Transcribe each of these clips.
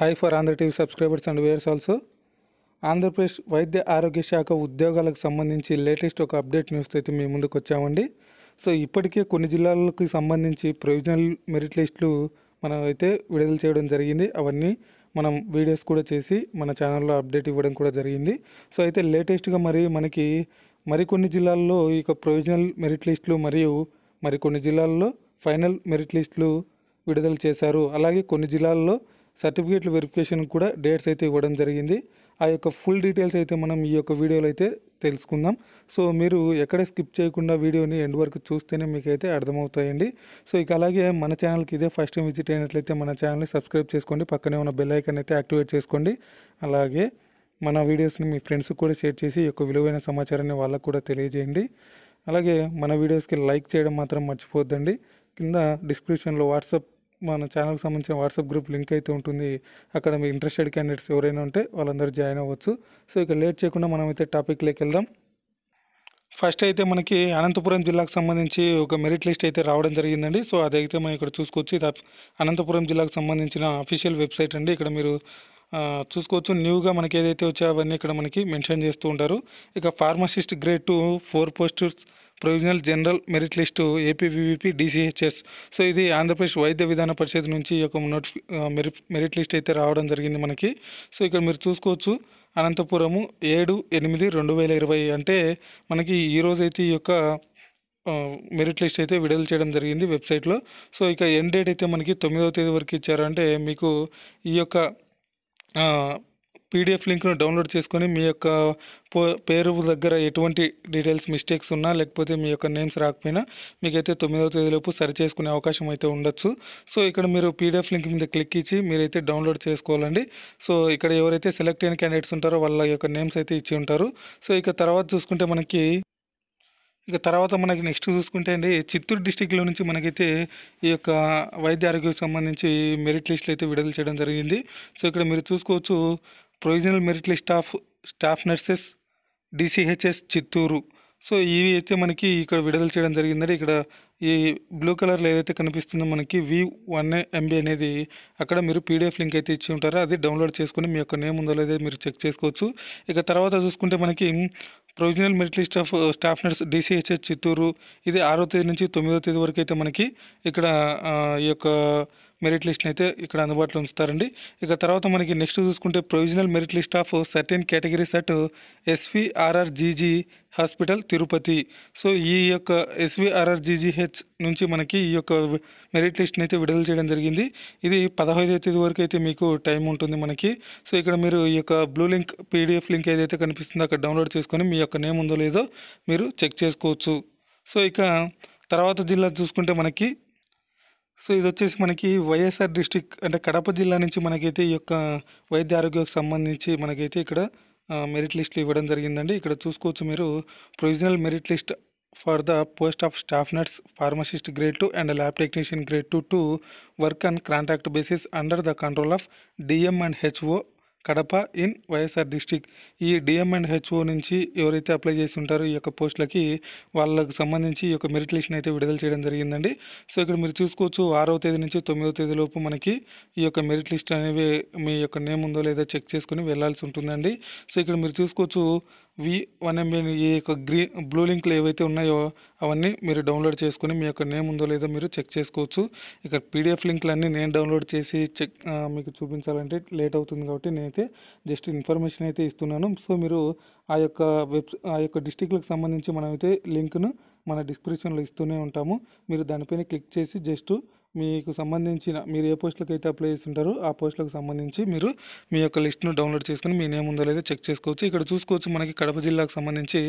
High for Andhra TV subscribers and viewers also Andhra Pradesh వైద్య ఆరోగ్య శాఖ ఉద్యోగాలకు సంబంధించి లేటెస్ట్ ఒక అప్డేట్ న్యూస్ అయితే మీ ముందుకు వచ్చామండి సో ఇప్పటికే కొన్ని జిల్లాలకు సంబంధించి ప్రొవిజనల్ మెరిట్ లిస్టులు మనం అయితే విడుదల చేయడం జరిగింది అవన్నీ మనం వీడియోస్ కూడా చేసి మన ఛానల్లో అప్డేట్ ఇవ్వడం కూడా జరిగింది సో అయితే లేటెస్ట్గా మరి మనకి మరికొన్ని జిల్లాల్లో ఈ ప్రొవిజనల్ మెరిట్ లిస్టులు మరియు మరికొన్ని జిల్లాల్లో ఫైనల్ మెరిట్ లిస్టులు విడుదల చేశారు అలాగే కొన్ని జిల్లాల్లో సర్టిఫికేట్ల వెరిఫికేషన్ కూడా డేట్స్ అయితే ఇవ్వడం జరిగింది ఆ యొక్క ఫుల్ డీటెయిల్స్ అయితే మనం ఈ యొక్క వీడియోలో అయితే తెలుసుకుందాం సో మీరు ఎక్కడ స్కిప్ చేయకుండా వీడియోని ఎండ్ వరకు చూస్తేనే మీకైతే అర్థమవుతాయండి సో ఇక అలాగే మన ఛానల్కి ఇదే ఫస్ట్ టైం విజిట్ అయినట్లయితే మన ఛానల్ని సబ్స్క్రైబ్ చేసుకోండి పక్కనే ఉన్న బెల్ ఐకన్ అయితే యాక్టివేట్ చేసుకోండి అలాగే మన వీడియోస్ని మీ ఫ్రెండ్స్కి కూడా షేర్ చేసి యొక్క విలువైన సమాచారాన్ని వాళ్ళకు కూడా తెలియజేయండి అలాగే మన వీడియోస్కి లైక్ చేయడం మాత్రం మర్చిపోద్దండి కింద డిస్క్రిప్షన్లో వాట్సాప్ మన ఛానల్కి సంబంధించిన వాట్సాప్ గ్రూప్ లింక్ అయితే ఉంటుంది అక్కడ మీ ఇంట్రెస్టెడ్ క్యాండిడేట్స్ ఎవరైనా ఉంటే వాళ్ళందరూ జాయిన్ అవ్వచ్చు సో ఇక లేట్ చేయకుండా మనం అయితే టాపిక్లోకి వెళ్దాం ఫస్ట్ అయితే మనకి అనంతపురం జిల్లాకు సంబంధించి ఒక మెరిట్ లిస్ట్ అయితే రావడం జరిగిందండి సో అదైతే మనం ఇక్కడ చూసుకోవచ్చు ఇది అనంతపురం జిల్లాకు సంబంధించిన అఫీషియల్ వెబ్సైట్ అండి ఇక్కడ మీరు చూసుకోవచ్చు న్యూగా మనకి ఏదైతే వచ్చాయో అవన్నీ ఇక్కడ మనకి మెన్షన్ చేస్తూ ఉంటారు ఇక pharmacist grade two four post provisional general merit list APVVP DCHS so ఇది ఆంధ్రప్రదేశ్ వైద్య విధాన పరిషత్ నుంచి ఈ యొక్క నోటిఫి మెరిట్ మెరిట్ లిస్ట్ అయితే రావడం జరిగింది మనకి సో ఇక్కడ మీరు చూసుకోవచ్చు అనంతపురము ఏడు ఎనిమిది రెండు వేల ఇరవై అంటే మనకి ఈరోజు అయితే ఈ యొక్క మెరిట్ లిస్ట్ అయితే విడుదల చేయడం జరిగింది వెబ్సైట్లో సో ఇక ఎండ్ డేట్ అయితే మనకి తొమ్మిదవ తేదీ వరకు ఇచ్చారంటే మీకు ఈ యొక్క పీడిఎఫ్ లింక్ను డౌన్లోడ్ చేసుకొని మీ యొక్క పేరు దగ్గర ఎటువంటి డీటెయిల్స్ మిస్టేక్స్ ఉన్నా లేకపోతే మీ యొక్క నేమ్స్ రాకపోయినా మీకైతే తొమ్మిదవ తేదీలోపు సరి చేసుకునే అవకాశం అయితే ఉండొచ్చు సో ఇక్కడ మీరు పీడిఎఫ్ లింక్ మీద క్లిక్ ఇచ్చి మీరైతే డౌన్లోడ్ చేసుకోవాలండి సో ఇక్కడ ఎవరైతే సెలెక్ట్ అయిన క్యాండిడేట్స్ ఉంటారో వాళ్ళ యొక్క నేమ్స్ అయితే ఇచ్చి ఉంటారు సో ఇక తర్వాత చూసుకుంటే మనకి ఇక తర్వాత మనకి నెక్స్ట్ చూసుకుంటే అండి చిత్తూరు డిస్టిక్లో నుంచి మనకైతే ఈ యొక్క వైద్య ఆరోగ్యకు సంబంధించి మెరిట్ లిస్టులు అయితే విడుదల చేయడం జరిగింది సో ఇక్కడ మీరు చూసుకోవచ్చు provisional merit list of staff nurses DCHS Chittoor so ఇవి అయితే మనకి ఇక్కడ విడుదల చేయడం జరిగిందండి ఇక్కడ ఈ బ్లూ కలర్లో ఏదైతే కనిపిస్తుందో మనకి వి వన్ ఎంబీ అనేది అక్కడ మీరు పీడిఎఫ్ లింక్ అయితే ఇచ్చి ఉంటారో అది డౌన్లోడ్ చేసుకుని మీ యొక్క నేమ్ ఉందో లేదో మీరు చెక్ చేసుకోవచ్చు ఇక తర్వాత చూసుకుంటే మనకి provisional merit list of staff nurse DCHS Chittoor ఇది ఆరో తేదీ నుంచి తొమ్మిదో తేదీ వరకు అయితే మనకి ఇక్కడ ఈ యొక్క మెరిట్ లిస్ట్ని అయితే ఇక్కడ అందుబాటులో ఉంచుతారండి ఇక తర్వాత మనకి నెక్స్ట్ చూసుకుంటే provisional merit list of certain category set SVRRGG hospital Tirupati so ఈ యొక్క ఎస్విఆర్ఆర్జీజీహెచ్ నుంచి మనకి ఈ యొక్క మెరిట్ లిస్ట్ని అయితే విడుదల చేయడం జరిగింది ఇది పదహైదో తేదీ వరకు అయితే మీకు టైం ఉంటుంది మనకి సో ఇక్కడ మీరు ఈ యొక్క బ్లూ లింక్ పీడిఎఫ్ లింక్ ఏదైతే కనిపిస్తుందో అక్కడ డౌన్లోడ్ చేసుకొని మీ యొక్క నేమ్ ఉందో లేదో మీరు చెక్ చేసుకోవచ్చు సో ఇక తర్వాత జిల్లా చూసుకుంటే మనకి సో ఇది వచ్చేసి మనకి వైఎస్ఆర్ డిస్టిక్ అంటే కడప జిల్లా నుంచి మనకైతే ఈ యొక్క వైద్య ఆరోగ్యకు సంబంధించి మనకైతే ఇక్కడ మెరిట్ లిస్టులు ఇవ్వడం జరిగిందండి ఇక్కడ చూసుకోవచ్చు మీరు provisional merit list for the post of staff nurse pharmacist grade two and lab technician grade two to work and contract basis under the control of DM and HO Kadapa in YSR district ఈ DM and HO నుంచి ఎవరైతే apply చేసి ఉంటారో ఈ యొక్క పోస్టులకి వాళ్ళకు సంబంధించి ఈ యొక్క మెరిట్ లిస్ట్ని అయితే విడుదల చేయడం జరిగిందండి సో ఇక్కడ మీరు చూసుకోవచ్చు ఆరో తేదీ నుంచి తొమ్మిదో లోపు మనకి ఈ యొక్క మెరిట్ లిస్ట్ అనేవి మీ యొక్క నేమ్ ఉందో లేదో చెక్ చేసుకుని వెళ్ళాల్సి ఉంటుందండి సో ఇక్కడ మీరు చూసుకోవచ్చు వి వన్ ఎంబీ ఈ యొక్క గ్రీ బ్లూ లింక్లు ఏవైతే ఉన్నాయో అవన్నీ మీరు డౌన్లోడ్ చేసుకుని మీ యొక్క నేమ్ ఉందో లేదో మీరు చెక్ చేసుకోవచ్చు ఇక్కడ పీడిఎఫ్ అన్నీ నేను డౌన్లోడ్ చేసి చెక్ మీకు చూపించాలంటే లేట్ అవుతుంది కాబట్టి నేనైతే జస్ట్ ఇన్ఫర్మేషన్ అయితే ఇస్తున్నాను సో మీరు ఆ యొక్క వెబ్ ఆ యొక్క డిస్టిక్లకు సంబంధించి మనమైతే లింక్ను మన డిస్క్రిప్షన్లో ఇస్తూనే ఉంటాము మీరు దానిపైన క్లిక్ చేసి జస్ట్ మీకు సంబంధించిన మీరు ఏ పోస్టులకు అయితే అప్లై చేస్తుంటారో ఆ పోస్టులకు సంబంధించి మీరు మీ యొక్క లిస్ట్ను డౌన్లోడ్ చేసుకుని మీ నేమ్ ఉందో లేదో చెక్ చేసుకోవచ్చు ఇక్కడ చూసుకోవచ్చు మనకి కడప జిల్లాకు సంబంధించి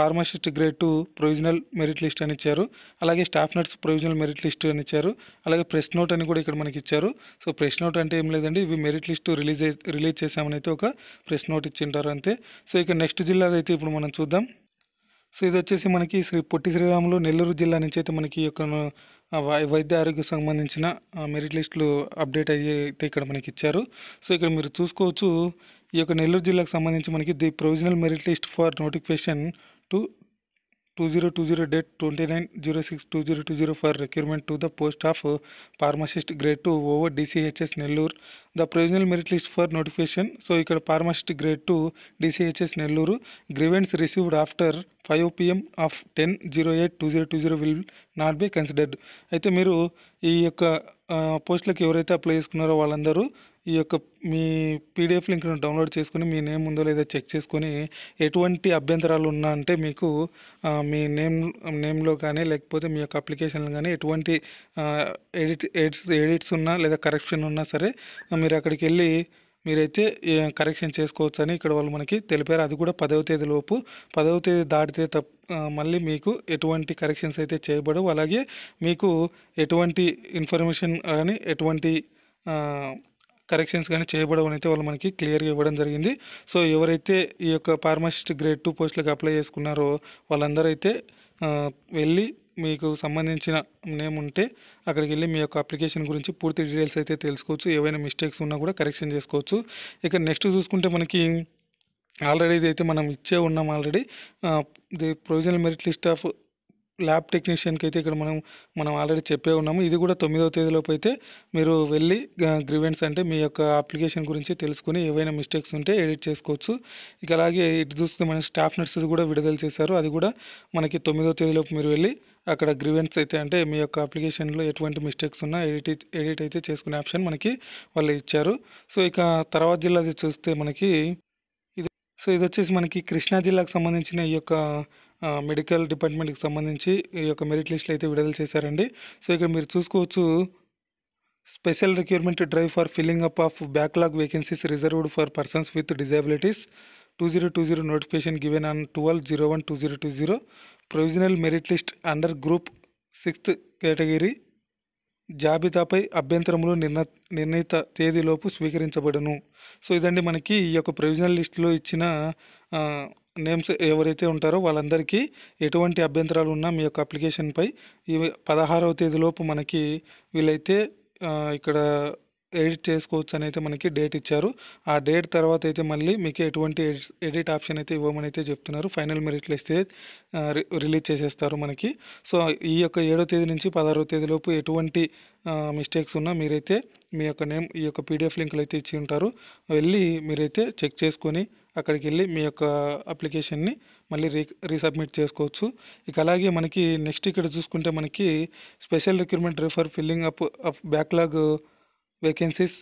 pharmacist grade two provisional merit list అని ఇచ్చారు అలాగే staff nurse provisional merit list అని ఇచ్చారు అలాగే ప్రెస్ నోట్ అని కూడా ఇక్కడ మనకి ఇచ్చారు సో ప్రెస్ నోట్ అంటే ఏం లేదండి ఇవి మెరిట్ లిస్ట్ రిలీజ్ రిలీజ్ చేసామని అయితే ఒక ప్రెస్ నోట్ ఇచ్చింటారు అంతే సో ఇక నెక్స్ట్ జిల్లాది అయితే ఇప్పుడు మనం చూద్దాం సో ఇది వచ్చేసి మనకి శ్రీ పొట్టి శ్రీరాములు నెల్లూరు జిల్లా నుంచి అయితే మనకి యొక్క వైద్య ఆరోగ్య సంబంధించిన మెరిట్ లిస్టులు అప్డేట్ అయితే ఇక్కడ మనకి ఇచ్చారు సో ఇక్కడ మీరు చూసుకోవచ్చు ఈ యొక్క నెల్లూరు జిల్లాకు సంబంధించి మనకి the provisional merit list for notification to 2020 date 29062020 for recruitment to the post of pharmacist grade 2 over DCHS Nellore. The provisional merit list for notification. So, ఇక్కడ pharmacist grade 2 DCHS Nellore grievance received after 5 pm of 10082020 will not be considered. అయితే మీరు ఈ యొక్క పోస్టులకు ఎవరైతే apply చేసుకున్నారో వాళ్ళందరూ ఈ యొక్క మీ పీడిఎఫ్ లింక్ను డౌన్లోడ్ చేసుకుని మీ నేమ్ ఉందో లేదో చెక్ చేసుకుని ఎటువంటి అభ్యంతరాలు ఉన్నా అంటే మీకు మీ నేమ్ నేమ్లో కానీ లేకపోతే మీ యొక్క అప్లికేషన్లో కానీ ఎటువంటి ఎడిట్ ఎడిట్స్ ఎడిట్స్ ఉన్నా లేదా కరెక్షన్ ఉన్నా సరే మీరు అక్కడికి వెళ్ళి మీరైతే కరెక్షన్ చేసుకోవచ్చు అని ఇక్కడ వాళ్ళు మనకి తెలిపారు అది కూడా పదవ తేదీ లోపు పదవ తేదీ దాటితే తప్ప మళ్ళీ మీకు ఎటువంటి కరెక్షన్స్ అయితే చేయబడవు అలాగే మీకు ఎటువంటి ఇన్ఫర్మేషన్ కానీ ఎటువంటి కరెక్షన్స్ కానీ చేయబడవని అయితే వాళ్ళు మనకి క్లియర్గా ఇవ్వడం జరిగింది సో ఎవరైతే ఈ యొక్క ఫార్మసిస్ట్ గ్రేడ్ టూ పోస్టులకు అప్లై చేసుకున్నారో వాళ్ళందరూ అయితే వెళ్ళి మీకు సంబంధించిన నేమ్ ఉంటే అక్కడికి వెళ్ళి మీ యొక్క అప్లికేషన్ గురించి పూర్తి డీటెయిల్స్ అయితే తెలుసుకోవచ్చు ఏవైనా మిస్టేక్స్ ఉన్నా కూడా కరెక్షన్ చేసుకోవచ్చు ఇక నెక్స్ట్ చూసుకుంటే మనకి ఆల్రెడీ ఇదైతే మనం ఇచ్చే ఉన్నాం already the provisional merit list of lab టెక్నీషియన్కి అయితే ఇక్కడ మనం మనం ఆల్రెడీ చెప్పే ఉన్నాము ఇది కూడా తొమ్మిదవ తేదీలోపు అయితే మీరు వెళ్ళి గ్రీవెన్స్ అంటే మీ యొక్క అప్లికేషన్ గురించి తెలుసుకుని ఏవైనా మిస్టేక్స్ ఉంటే ఎడిట్ చేసుకోవచ్చు ఇక అలాగే ఇటు చూస్తే మన స్టాఫ్ నర్స్ కూడా విడుదల చేశారు అది కూడా మనకి తొమ్మిదవ తేదీలోపు మీరు వెళ్ళి అక్కడ గ్రీవెన్స్ అయితే అంటే మీ యొక్క అప్లికేషన్లో ఎటువంటి మిస్టేక్స్ ఉన్నా ఎడిట్ ఎడిట్ అయితే చేసుకునే ఆప్షన్ మనకి వాళ్ళు ఇచ్చారు సో ఇక తర్వాత జిల్లా చూస్తే మనకి ఇది సో ఇది వచ్చేసి మనకి కృష్ణా జిల్లాకు సంబంధించిన ఈ యొక్క మెడికల్ డిపార్ట్మెంట్కి సంబంధించి ఈ యొక్క మెరిట్ లిస్టులు అయితే విడుదల చేశారండి సో ఇక్కడ మీరు చూసుకోవచ్చు special recruitment drive for filling up of backlog vacancies reserved for persons with disabilities two zero two zero notification given on twelve zero one two zero two zero provisional merit list under group sixth category జాబితాపై అభ్యంతరములు నిర్ణ నిర్ణీత తేదీలోపు స్వీకరించబడను so ఇదండి మనకి ఈ యొక్క provisional లిస్టులో ఇచ్చిన నేమ్స్ ఎవరైతే ఉంటారో వాళ్ళందరికీ ఎటువంటి అభ్యంతరాలు ఉన్నా మీ యొక్క అప్లికేషన్పై ఈ పదహారవ తేదీలోపు మనకి వీలైతే ఇక్కడ ఎడిట్ చేసుకోవచ్చు అని అయితే మనకి డేట్ ఇచ్చారు ఆ డేట్ తర్వాత అయితే మళ్ళీ మీకు ఎటువంటి ఎడిట్ ఆప్షన్ అయితే ఇవ్వమని అయితే చెప్తున్నారు ఫైనల్ మెరిట్ లిస్ట్ రిలీజ్ చేసేస్తారు మనకి సో ఈ యొక్క ఏడో తేదీ నుంచి పదహారో తేదీలోపు ఎటువంటి మిస్టేక్స్ ఉన్నా మీరైతే మీ యొక్క నేమ్ ఈ యొక్క పీడిఎఫ్ లింకులు అయితే ఇచ్చి ఉంటారు వెళ్ళి మీరైతే చెక్ చేసుకొని అక్కడికి వెళ్ళి మీ యొక్క అప్లికేషన్ని మళ్ళీ రీ రీసబ్మిట్ చేసుకోవచ్చు ఇక అలాగే మనకి నెక్స్ట్ ఇక్కడ చూసుకుంటే మనకి special recruitment refer filling up of backlog vacancies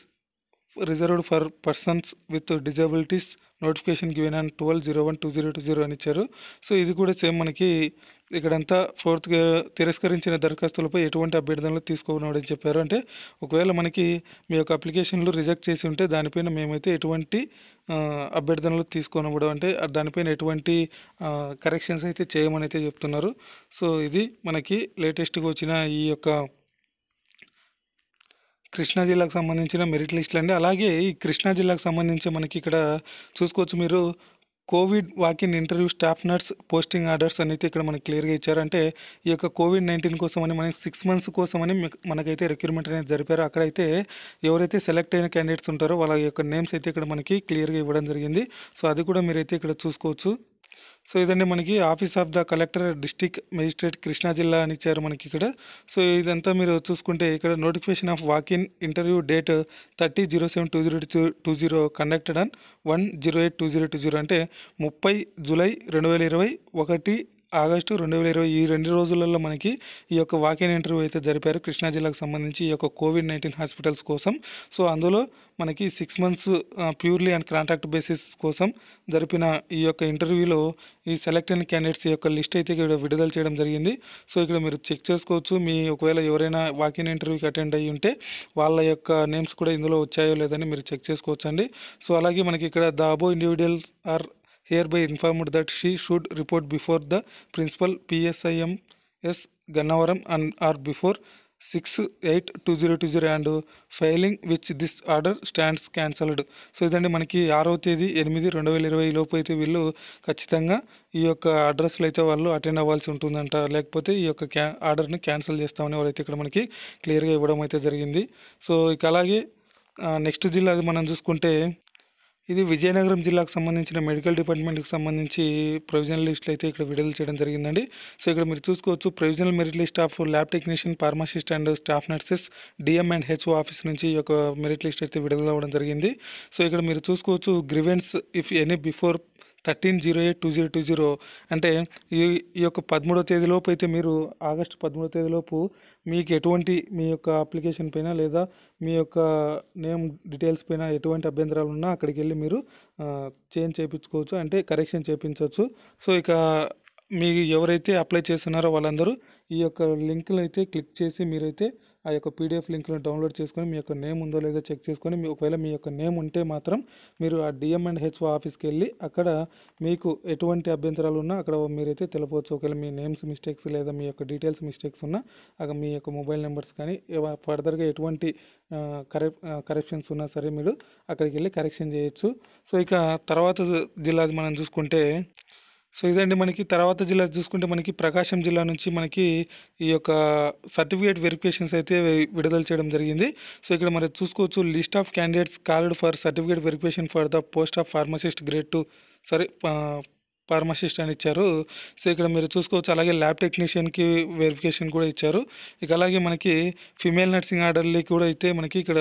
reserved for persons with disabilities notification given and twelve zero one two zero two zero అని ఇచ్చారు సో ఇది కూడా సేమ్ మనకి ఇక్కడంతా ఫోర్త్ తిరస్కరించిన దరఖాస్తులపై ఎటువంటి అభ్యర్థనలు అని చెప్పారు అంటే ఒకవేళ మనకి మీ యొక్క అప్లికేషన్లు రిజెక్ట్ చేసి ఉంటే దానిపైన మేమైతే ఎటువంటి అభ్యర్థనలు తీసుకోనివ్వడం అంటే దానిపైన ఎటువంటి కరెక్షన్స్ అయితే చేయమని అయితే చెప్తున్నారు సో ఇది మనకి లేటెస్ట్గా వచ్చిన ఈ యొక్క కృష్ణా జిల్లాకు సంబంధించిన మెరిట్ లిస్టులు అండి అలాగే ఈ కృష్ణా జిల్లాకు సంబంధించి మనకి ఇక్కడ చూసుకోవచ్చు మీరు COVID walk in interview staff nurse posting orders అనేది ఇక్కడ మనకి క్లియర్గా ఇచ్చారంటే ఈ యొక్క కోవిడ్ నైన్టీన్ కోసం అని మనకి సిక్స్ మంత్స్ కోసం అని మనకైతే రిక్రూట్మెంట్ అనేది జరిపారు అక్కడైతే ఎవరైతే సెలెక్ట్ అయిన క్యాండిడేట్స్ ఉంటారో వాళ్ళ యొక్క నేమ్స్ అయితే ఇక్కడ మనకి క్లియర్గా ఇవ్వడం జరిగింది సో అది కూడా మీరైతే ఇక్కడ చూసుకోవచ్చు సో ఇదండి మనకి office of the collector district magistrate Krishna జిల్లా అని ఇచ్చారు మనకి ఇక్కడ సో ఇదంతా మీరు చూసుకుంటే ఇక్కడ notification of walk in interview date thirty zero seven two zero two zero conducted on one zero eight two zero two zero అంటే ముప్పై జూలై రెండు వేల ఇరవై ఒకటి ఆగస్టు రెండు వేల ఇరవై ఈ రెండు రోజులలో మనకి ఈ యొక్క వాకిన్ ఇంటర్వ్యూ అయితే జరిపారు కృష్ణా జిల్లాకు సంబంధించి ఈ యొక్క కోవిడ్ నైన్టీన్ హాస్పిటల్స్ కోసం సో అందులో మనకి six months purely and contract basis కోసం జరిపిన ఈ యొక్క ఇంటర్వ్యూలో ఈ సెలెక్ట్ అయిన క్యాండిడేట్స్ యొక్క లిస్ట్ అయితే ఇక్కడ విడుదల చేయడం జరిగింది సో ఇక్కడ మీరు చెక్ చేసుకోవచ్చు మీ ఒకవేళ ఎవరైనా వాకిన్ ఇంటర్వ్యూకి అటెండ్ అయ్యి ఉంటే వాళ్ళ యొక్క నేమ్స్ కూడా ఇందులో వచ్చాయో లేదని మీరు చెక్ చేసుకోవచ్చండి సో అలాగే మనకి ఇక్కడ the above individuals are by informed that she should report before the principal PSIM S Gannavaram and or before six eight two zero two zero and failing which this order stands cancelled so ఇదండి మనకి ఆరో తేదీ ఎనిమిది రెండు వేల ఇరవై లోపు అయితే వీళ్ళు ఖచ్చితంగా ఈ యొక్క అడ్రస్లో అయితే వాళ్ళు అటెండ్ అవ్వాల్సి ఉంటుందంట లేకపోతే ఈ యొక్క క్యా ఆర్డర్ని క్యాన్సిల్ చేస్తామని వాళ్ళైతే ఇక్కడ మనకి క్లియర్గా ఇవ్వడం అయితే జరిగింది సో ఇక అలాగే నెక్స్ట్ జిల్లా అది మనం చూసుకుంటే ఇది విజయనగరం జిల్లాకు సంబంధించిన మెడికల్ డిపార్ట్మెంట్కి సంబంధించి ప్రొవిజనల్ లిస్టులు అయితే ఇక్కడ విడుదల చేయడం జరిగిందండి సో ఇక్కడ మీరు చూసుకోవచ్చు provisional merit list of lab technician pharmacist and staff nurses DM and HO office నుంచి ఈ యొక్క మెరిట్ లిస్ట్ అయితే విడుదల అవ్వడం జరిగింది సో ఇక్కడ మీరు చూసుకోవచ్చు grievance if any before thirteen zero eight two zero two zero అంటే ఈ ఈ యొక్క పదమూడో తేదీలోపు అయితే మీరు ఆగస్టు పదమూడో తేదీలోపు మీకు ఎటువంటి మీ యొక్క అప్లికేషన్ పైన లేదా మీ యొక్క నేమ్ డీటెయిల్స్ పైన ఎటువంటి అభ్యంతరాలు ఉన్నా అక్కడికి వెళ్ళి మీరు చేంజ్ చేయించుకోవచ్చు అంటే కరెక్షన్ చేయించవచ్చు సో ఇక మీ ఎవరైతే అప్లై చేస్తున్నారో వాళ్ళందరూ ఈ యొక్క లింక్లు అయితే క్లిక్ చేసి మీరైతే ఆ యొక్క పీడిఎఫ్ లింక్ను డౌన్లోడ్ చేసుకొని మీ యొక్క నేమ్ ఉందో లేదో చెక్ చేసుకొని మీ ఒకవేళ మీ యొక్క నేమ్ ఉంటే మాత్రం మీరు ఆ డిఎం అండ్ హెచ్ఓ ఆఫీస్కి వెళ్ళి అక్కడ మీకు ఎటువంటి అభ్యంతరాలు ఉన్నా అక్కడ మీరైతే తెలపవచ్చు ఒకవేళ మీ నేమ్స్ మిస్టేక్స్ లేదా మీ యొక్క డీటెయిల్స్ మిస్టేక్స్ ఉన్నా అక్కడ మీ యొక్క మొబైల్ నెంబర్స్ కానీ ఫర్దర్గా ఎటువంటి కరెప్ కరెప్షన్స్ ఉన్నా సరే మీరు అక్కడికి వెళ్ళి కరెక్షన్ చేయొచ్చు సో ఇక తర్వాత జిల్లాది మనం చూసుకుంటే సో ఇదండి మనకి తర్వాత జిల్లా చూసుకుంటే మనకి ప్రకాశం జిల్లా నుంచి మనకి ఈ యొక్క సర్టిఫికేట్ వెరిఫికేషన్స్ అయితే విడుదల చేయడం జరిగింది సో ఇక్కడ మరి చూసుకోవచ్చు list of candidates called for certificate verification for the post of pharmacist grade two sorry pharmacist అని ఇచ్చారు సో ఇక్కడ మీరు చూసుకోవచ్చు అలాగే ల్యాబ్ టెక్నీషియన్కి వెరిఫికేషన్ కూడా ఇచ్చారు ఇక అలాగే మనకి ఫిమేల్ నర్సింగ్ ఆర్డర్లు కూడా అయితే మనకి ఇక్కడ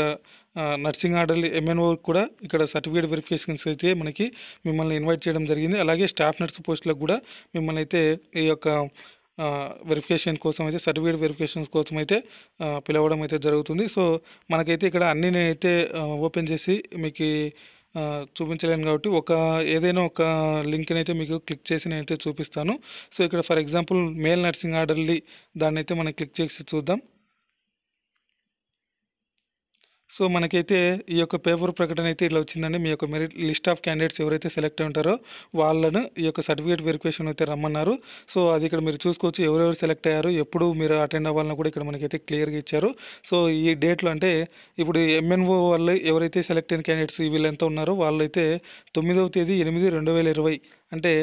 నర్సింగ్ ఆర్డర్లీ ఎంఎన్ఓ కూడా ఇక్కడ సర్టిఫికేట్ వెరిఫికేషన్స్ అయితే మనకి మిమ్మల్ని ఇన్వైట్ చేయడం జరిగింది అలాగే స్టాఫ్ నర్స్ పోస్టులకు కూడా మిమ్మల్ని అయితే ఈ యొక్క వెరిఫికేషన్ కోసం అయితే సర్టిఫికేట్ వెరిఫికేషన్ కోసం అయితే పిలవడం అయితే జరుగుతుంది సో మనకైతే ఇక్కడ అన్నీ నేనైతే ఓపెన్ చేసి మీకు చూపించలేను కాబట్టి ఒక ఏదైనా ఒక లింక్ని అయితే మీకు క్లిక్ చేసి నేనైతే చూపిస్తాను సో ఇక్కడ for example male nursing orderly దాన్ని అయితే మనం క్లిక్ చేసి చూద్దాం సో మనకైతే ఈ యొక్క పేపర్ ప్రకటన అయితే ఇలా వచ్చిందండి మీ యొక్క మెరిట్ లిస్ట్ ఆఫ్ క్యాండిడేట్స్ ఎవరైతే సెలెక్ట్ అయి ఉంటారో వాళ్ళను ఈ యొక్క సర్టిఫికేట్ వెరిఫికేషన్ అయితే రమ్మన్నారు సో అది ఇక్కడ మీరు చూసుకోవచ్చు ఎవరెవరు సెలెక్ట్ అయ్యారు ఎప్పుడు మీరు అటెండ్ అవ్వాలని కూడా ఇక్కడ మనకైతే క్లియర్గా ఇచ్చారు సో ఈ డేట్లో అంటే ఇప్పుడు ఎంఎన్ఓ వాళ్ళు ఎవరైతే సెలెక్ట్ అయిన క్యాండిడేట్స్ వీళ్ళెంత ఉన్నారో వాళ్ళైతే తొమ్మిదవ తేదీ ఎనిమిది రెండు వేల ఇరవై అంటే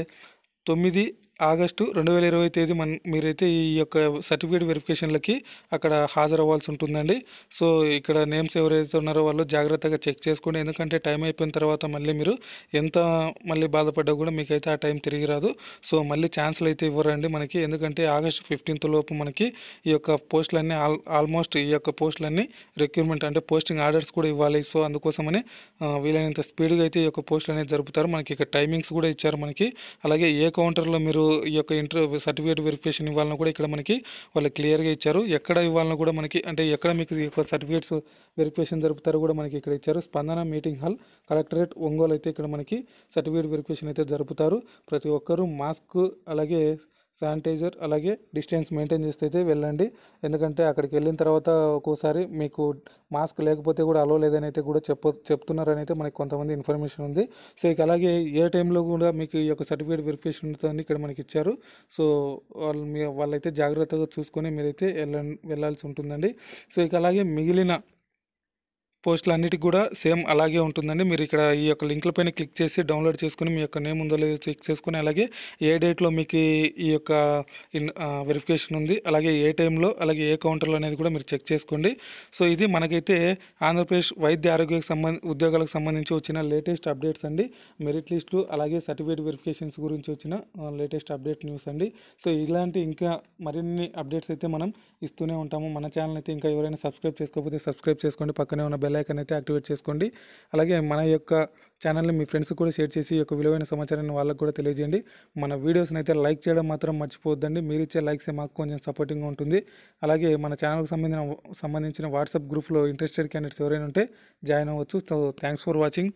తొమ్మిది ఆగస్టు రెండు వేల ఇరవై తేదీ మన మీరైతే ఈ యొక్క సర్టిఫికేట్ వెరిఫికేషన్లకి అక్కడ హాజరవ్వాల్సి ఉంటుందండి సో ఇక్కడ నేమ్స్ ఎవరైతే ఉన్నారో వాళ్ళు జాగ్రత్తగా చెక్ చేసుకోండి ఎందుకంటే టైం అయిపోయిన తర్వాత మళ్ళీ మీరు ఎంత మళ్ళీ బాధపడ్డా కూడా మీకైతే ఆ టైం తిరిగి రాదు సో మళ్ళీ ఛాన్స్లు అయితే ఇవ్వరండి మనకి ఎందుకంటే ఆగస్టు ఫిఫ్టీన్త్ లోపు మనకి ఈ యొక్క పోస్టులన్నీ ఆల్ ఆల్మోస్ట్ ఈ యొక్క పోస్టులన్నీ రిక్రూట్మెంట్ అంటే పోస్టింగ్ ఆర్డర్స్ కూడా ఇవ్వాలి సో అందుకోసమని వీలైనంత స్పీడ్గా అయితే ఈ యొక్క పోస్టులు అనేది జరుపుతారు మనకి ఇక్కడ టైమింగ్స్ కూడా ఇచ్చారు మనకి అలాగే ఏ కౌంటర్లో మీరు ఈ యొక్క ఇంటర్ సర్టిఫికేట్ వెరిఫికేషన్ ఇవ్వాలని కూడా ఇక్కడ మనకి వాళ్ళు క్లియర్గా ఇచ్చారు ఎక్కడ ఇవ్వాలని కూడా మనకి అంటే ఎక్కడ మీకు సర్టిఫికేట్స్ వెరిఫికేషన్ జరుపుతారో కూడా మనకి ఇక్కడ ఇచ్చారు స్పందన మీటింగ్ హాల్ కలెక్టరేట్ ఒంగోలు అయితే ఇక్కడ మనకి సర్టిఫికేట్ వెరిఫికేషన్ అయితే జరుపుతారు ప్రతి ఒక్కరూ మాస్క్ అలాగే శానిటైజర్ అలాగే డిస్టెన్స్ మెయింటైన్ చేస్తే అయితే వెళ్ళండి ఎందుకంటే అక్కడికి వెళ్ళిన తర్వాత ఒక్కోసారి మీకు మాస్క్ లేకపోతే కూడా అలో లేదని అయితే కూడా చెప్ప చెప్తున్నారని అయితే మనకి కొంతమంది ఇన్ఫర్మేషన్ ఉంది సో ఇక అలాగే ఏ టైంలో కూడా మీకు ఈ యొక్క సర్టిఫికేట్ వెరిఫికేషన్ ఉంటుందని ఇక్కడ మనకి ఇచ్చారు సో వాళ్ళు వాళ్ళైతే జాగ్రత్తగా చూసుకొని మీరైతే వెళ్ళ వెళ్ళాల్సి ఉంటుందండి సో ఇక అలాగే మిగిలిన పోస్టులు అన్నిటికి కూడా సేమ్ అలాగే ఉంటుందండి మీరు ఇక్కడ ఈ యొక్క లింక్ల పైన క్లిక్ చేసి డౌన్లోడ్ చేసుకుని మీ యొక్క నేమ్ ఉందో లేదో చెక్ చేసుకుని అలాగే ఏ డేట్లో మీకు ఈ యొక్క వెరిఫికేషన్ ఉంది అలాగే ఏ టైంలో అలాగే ఏ కౌంటర్లో అనేది కూడా మీరు చెక్ చేసుకోండి సో ఇది మనకైతే ఆంధ్రప్రదేశ్ వైద్య ఆరోగ్యకు సంబంధ ఉద్యోగాలకు సంబంధించి వచ్చిన లేటెస్ట్ అప్డేట్స్ అండి మెరిట్ లిస్టులు అలాగే సర్టిఫికేట్ వెరిఫికేషన్స్ గురించి వచ్చిన లేటెస్ట్ అప్డేట్ న్యూస్ అండి సో ఇలాంటి ఇంకా మరిన్ని అప్డేట్స్ అయితే మనం ఇస్తూనే ఉంటాము మన ఛానల్ అయితే ఇంకా ఎవరైనా సబ్స్క్రైబ్ చేసుకోకపోతే సబ్స్క్రైబ్ చేసుకోండి పక్కనే ఉన్న బెల్ లైక్ ఐకాన్ అయితే యాక్టివేట్ చేసుకోండి అలాగే మన యొక్క ఛానల్ని మీ ఫ్రెండ్స్ కూడా షేర్ చేసి యొక్క విలువైన సమాచారాన్ని వాళ్ళకు కూడా తెలియజేయండి మన వీడియోస్ని అయితే లైక్ చేయడం మాత్రం మర్చిపోవద్దండి మీరు ఇచ్చే లైక్సే మాకు కొంచెం సపోర్టింగ్గా ఉంటుంది అలాగే మన ఛానల్కి సంబంధించిన సంబంధించిన వాట్సాప్ గ్రూప్లో ఇంట్రెస్టెడ్ క్యాండిడేట్స్ ఎవరైనా ఉంటే జాయిన్ అవ్వచ్చు సో థ్యాంక్స్ ఫర్ వాచింగ్